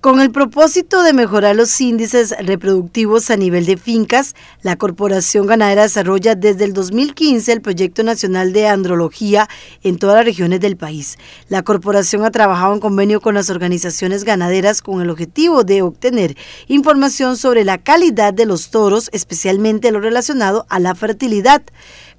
Con el propósito de mejorar los índices reproductivos a nivel de fincas, la Corporación Ganadera desarrolla desde el 2015 el Proyecto Nacional de Andrología en todas las regiones del país. La corporación ha trabajado en convenio con las organizaciones ganaderas con el objetivo de obtener información sobre la calidad de los toros, especialmente lo relacionado a la fertilidad.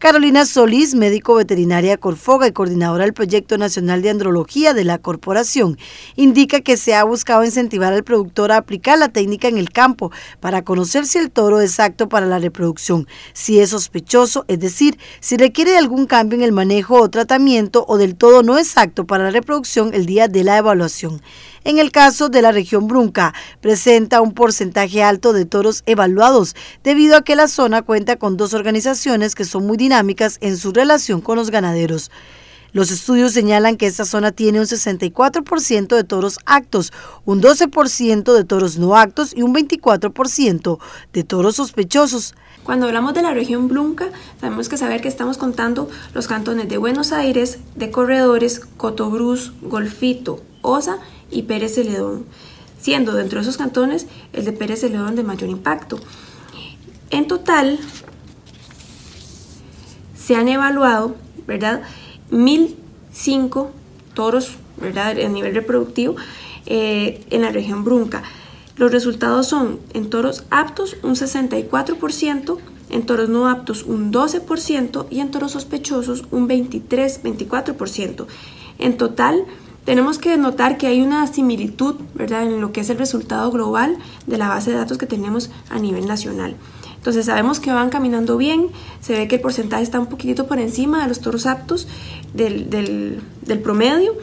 Carolina Solís, médico veterinaria Corfoga y coordinadora del Proyecto Nacional de Andrología de la Corporación, indica que se ha buscado incentivar al productor a aplicar la técnica en el campo para conocer si el toro es apto para la reproducción, si es sospechoso, es decir, si requiere algún cambio en el manejo o tratamiento o del todo no es apto para la reproducción el día de la evaluación. En el caso de la región Brunca, presenta un porcentaje alto de toros evaluados, debido a que la zona cuenta con dos organizaciones que son muy dinámicas en su relación con los ganaderos. Los estudios señalan que esta zona tiene un 64% de toros actos, un 12% de toros no actos y un 24% de toros sospechosos. Cuando hablamos de la región Brunca, tenemos que saber que estamos contando los cantones de Buenos Aires, de Corredores, Cotobruz, Golfito, Osa y Pérez Celedón, siendo dentro de esos cantones el de Pérez Celedón de mayor impacto. En total, se han evaluado, ¿verdad? 1.005 toros, ¿verdad? A nivel reproductivo eh, en la región brunca. Los resultados son en toros aptos un 64%, en toros no aptos un 12% y en toros sospechosos un 23-24%. En total, tenemos que notar que hay una similitud ¿verdad? en lo que es el resultado global de la base de datos que tenemos a nivel nacional. Entonces sabemos que van caminando bien, se ve que el porcentaje está un poquitito por encima de los toros aptos del promedio,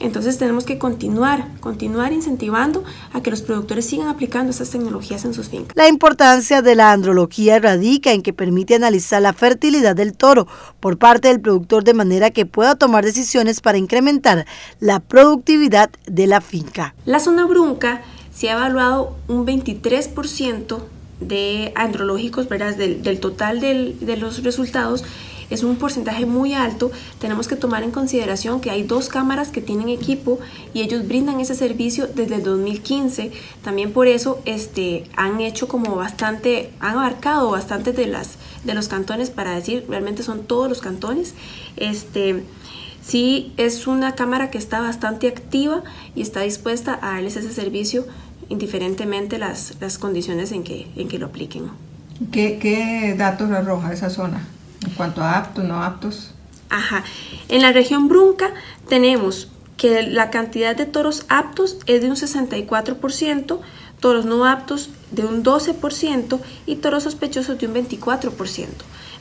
entonces tenemos que continuar, continuar incentivando a que los productores sigan aplicando estas tecnologías en sus fincas. La importancia de la andrología radica en que permite analizar la fertilidad del toro por parte del productor de manera que pueda tomar decisiones para incrementar la productividad de la finca. La zona brunca se ha evaluado un 23% de andrológicos, ¿verdad? Del, total de los resultados es un porcentaje muy alto, tenemos que tomar en consideración que hay dos cámaras que tienen equipo y ellos brindan ese servicio desde el 2015. También por eso este, han hecho como bastante, han abarcado bastante de, las, de los cantones para decir, realmente son todos los cantones. Este, sí es una cámara que está bastante activa y está dispuesta a darles ese servicio indiferentemente las, condiciones en que, en que lo apliquen. ¿Qué, ¿Qué datos arroja esa zona? cuanto a aptos, no aptos. Ajá. En la región Brunca tenemos que la cantidad de toros aptos es de un 64%, toros no aptos de un 12% y toros sospechosos de un 24%.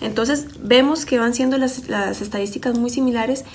Entonces vemos que van siendo las, las estadísticas muy similares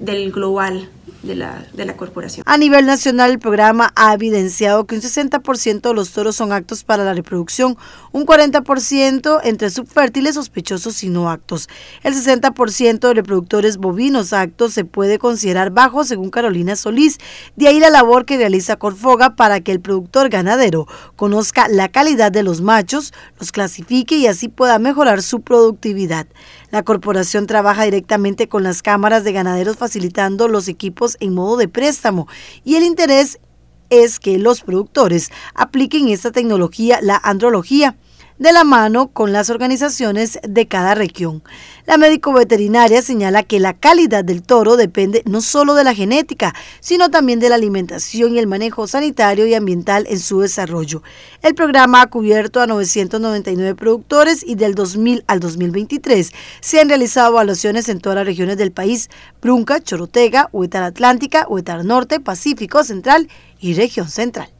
del global de la, de la corporación. A nivel nacional, el programa ha evidenciado que un 60% de los toros son actos para la reproducción, un 40% entre subfértiles sospechosos y no actos. El 60% de reproductores bovinos actos se puede considerar bajo, según Carolina Solís. De ahí la labor que realiza Corfoga para que el productor ganadero conozca la calidad de los machos, los clasifique y así pueda mejorar su productividad. La corporación trabaja directamente con las cámaras de ganaderos facilitando los equipos en modo de préstamo y el interés es que los productores apliquen esta tecnología, la andrología, de la mano con las organizaciones de cada región. La médico veterinaria señala que la calidad del toro depende no solo de la genética, sino también de la alimentación y el manejo sanitario y ambiental en su desarrollo. El programa ha cubierto a 999 productores y del 2000 al 2023 se han realizado evaluaciones en todas las regiones del país, Brunca, Chorotega, Huetar Atlántica, Huetar Norte, Pacífico Central y Región Central.